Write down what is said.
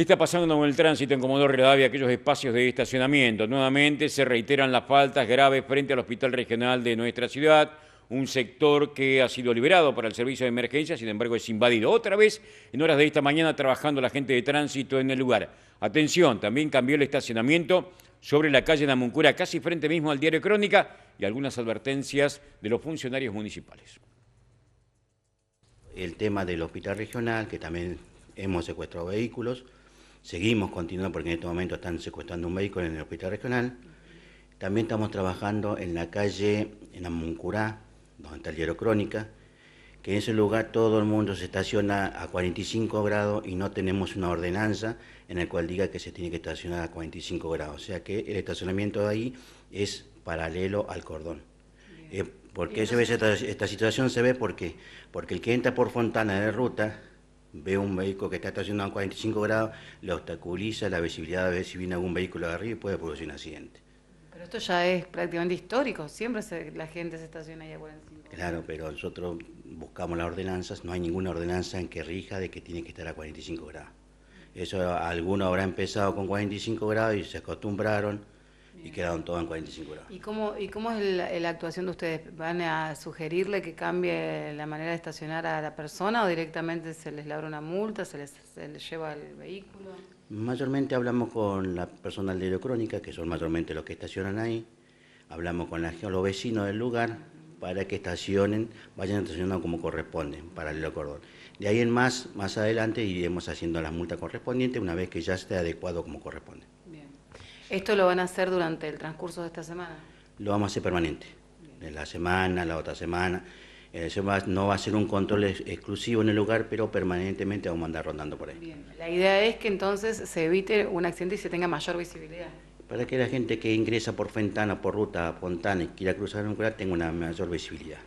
¿Qué está pasando con el tránsito en Comodoro Rivadavia, aquellos espacios de estacionamiento? Nuevamente se reiteran las faltas graves frente al Hospital Regional de nuestra ciudad, un sector que ha sido liberado para el servicio de emergencia, sin embargo es invadido otra vez en horas de esta mañana trabajando la gente de tránsito en el lugar. Atención, también cambió el estacionamiento sobre la calle Namuncura, casi frente mismo al diario Crónica, y algunas advertencias de los funcionarios municipales. El tema del hospital regional, que también hemos secuestrado vehículos, Seguimos continuando porque en este momento están secuestrando un médico en el hospital regional. También estamos trabajando en la calle, en Amuncurá, donde está el diario Crónica, que en ese lugar todo el mundo se estaciona a 45 grados y no tenemos una ordenanza en la cual diga que se tiene que estacionar a 45 grados. O sea que el estacionamiento de ahí es paralelo al cordón. Eh, ¿Por qué se ve esta, situación? Se ve porque, porque el que entra por Fontana de ruta ve un vehículo que está estacionado a 45 grados, le obstaculiza la visibilidad de ver si viene algún vehículo de arriba y puede producir un accidente. Pero esto ya es prácticamente histórico, siempre la gente se estaciona ahí a 45 grados. Claro, pero nosotros buscamos las ordenanzas, no hay ninguna ordenanza en que rija de que tiene que estar a 45 grados. Eso alguno habrá empezado con 45 grados y se acostumbraron y quedaron todas en 45 horas. ¿Y cómo, y cómo es la, actuación de ustedes? ¿Van a sugerirle que cambie la manera de estacionar a la persona o directamente se les labra una multa, se les, se les lleva el vehículo? Mayormente hablamos con la personal de crónica, que son mayormente los que estacionan ahí. Hablamos con, los vecinos del lugar para que estacionen, vayan estacionando como corresponde, para el cordón. De ahí en más, más adelante iremos haciendo las multas correspondientes una vez que ya esté adecuado como corresponde. Bien. ¿Esto lo van a hacer durante el transcurso de esta semana? Lo vamos a hacer permanente, la semana, la otra semana. Eh, eso no va a ser un control exclusivo en el lugar, pero permanentemente vamos a andar rondando por ahí. Bien. La idea es que entonces se evite un accidente y se tenga mayor visibilidad. Para que la gente que ingresa por ventana, por ruta Fontana y quiera cruzar un lugar tenga una mayor visibilidad.